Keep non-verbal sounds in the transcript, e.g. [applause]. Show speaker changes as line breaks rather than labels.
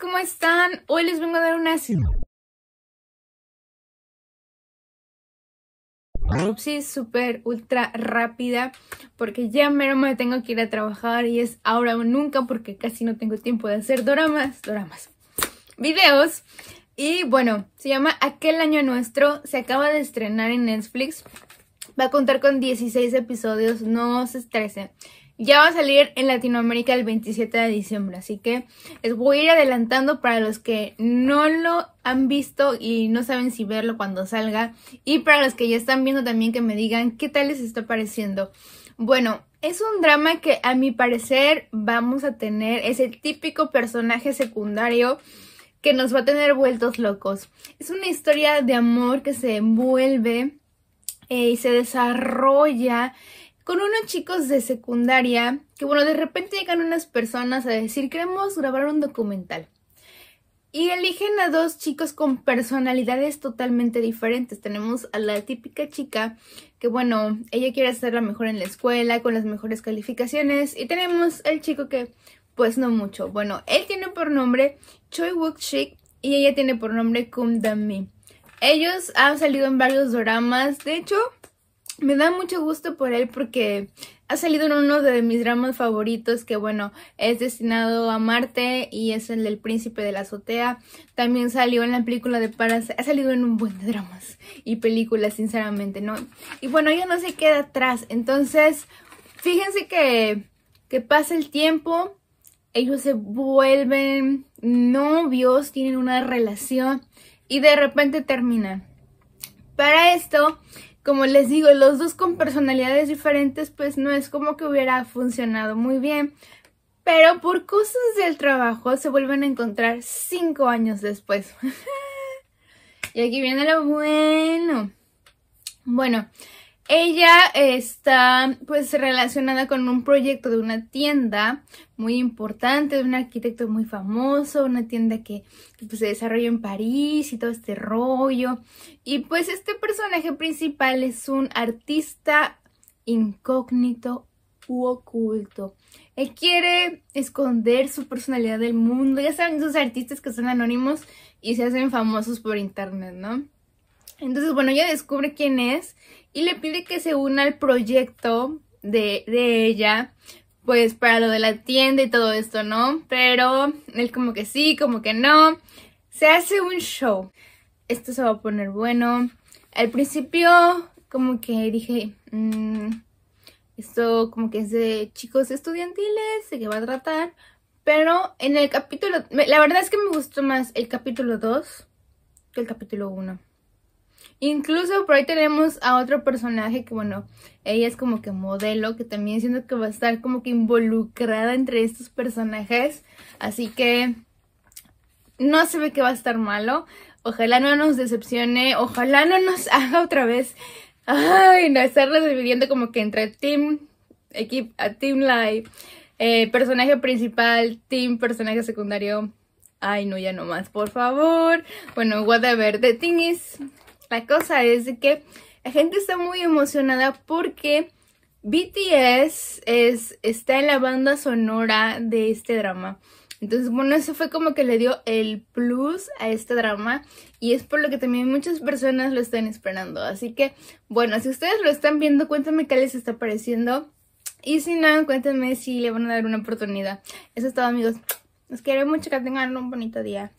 ¿cómo están? Hoy les vengo a dar una Sí, súper ultra rápida porque ya mero me tengo que ir a trabajar y es ahora o nunca porque casi no tengo tiempo de hacer doramas, doramas, videos. Y bueno, se llama Aquel Año Nuestro, se acaba de estrenar en Netflix, va a contar con 16 episodios, no se estresen. Ya va a salir en Latinoamérica el 27 de diciembre, así que les voy a ir adelantando para los que no lo han visto y no saben si verlo cuando salga y para los que ya están viendo también que me digan qué tal les está pareciendo. Bueno, es un drama que a mi parecer vamos a tener, es el típico personaje secundario que nos va a tener vueltos locos. Es una historia de amor que se envuelve eh, y se desarrolla con unos chicos de secundaria que, bueno, de repente llegan unas personas a decir, queremos grabar un documental. Y eligen a dos chicos con personalidades totalmente diferentes. Tenemos a la típica chica que, bueno, ella quiere ser la mejor en la escuela, con las mejores calificaciones. Y tenemos el chico que, pues no mucho. Bueno, él tiene por nombre Choi Wook Shik y ella tiene por nombre Kum Dami. Ellos han salido en varios dramas. De hecho, me da mucho gusto por él porque ha salido en uno de mis dramas favoritos que bueno, es destinado a Marte y es el del príncipe de la azotea. También salió en la película de Paras, ha salido en un buen de dramas y películas sinceramente, ¿no? Y bueno, ya no se queda atrás, entonces fíjense que, que pasa el tiempo, ellos se vuelven novios, tienen una relación y de repente terminan. Para esto, como les digo, los dos con personalidades diferentes, pues no es como que hubiera funcionado muy bien. Pero por cosas del trabajo se vuelven a encontrar cinco años después. [laughs] y aquí viene lo bueno. Bueno, ella está pues relacionada con un proyecto de una tienda muy importante, de un arquitecto muy famoso, una tienda que, pues, se desarrolla en París y todo este rollo. Y pues este personaje principal es un artista incógnito u oculto. Él quiere esconder su personalidad del mundo. Ya saben, esos artistas que son anónimos y se hacen famosos por internet, ¿no? Entonces, bueno, ella descubre quién es y le pide que se una al proyecto de, ella, pues para lo de la tienda y todo esto, ¿no? Pero él como que sí, como que no. Se hace un show. Esto se va a poner bueno. Al principio como que dije, mm, esto como que es de chicos estudiantiles, de qué va a tratar. Pero en el capítulo, la verdad es que me gustó más el capítulo 2 que el capítulo 1. Incluso por ahí tenemos a otro personaje que, bueno, ella es como que modelo, que también siento que va a estar como que involucrada entre estos personajes. Así que no se ve que va a estar malo. Ojalá no nos decepcione, ojalá no nos [laughs] haga otra vez. Ay, no, estarlo dividiendo como que entre Team, equipo, Team Live, eh, personaje principal, Team, personaje secundario. Ay, no, ya no más, por favor. Bueno, whatever, the thing is, la cosa es que la gente está muy emocionada porque BTS es, está en la banda sonora de este drama. Entonces, bueno, eso fue como que le dio el plus a este drama y es por lo que también muchas personas lo están esperando. Así que, bueno, si ustedes lo están viendo, cuéntame qué les está pareciendo. Y si no, cuéntenme si le van a dar una oportunidad. Eso es todo, amigos. Los quiero mucho, que tengan un bonito día.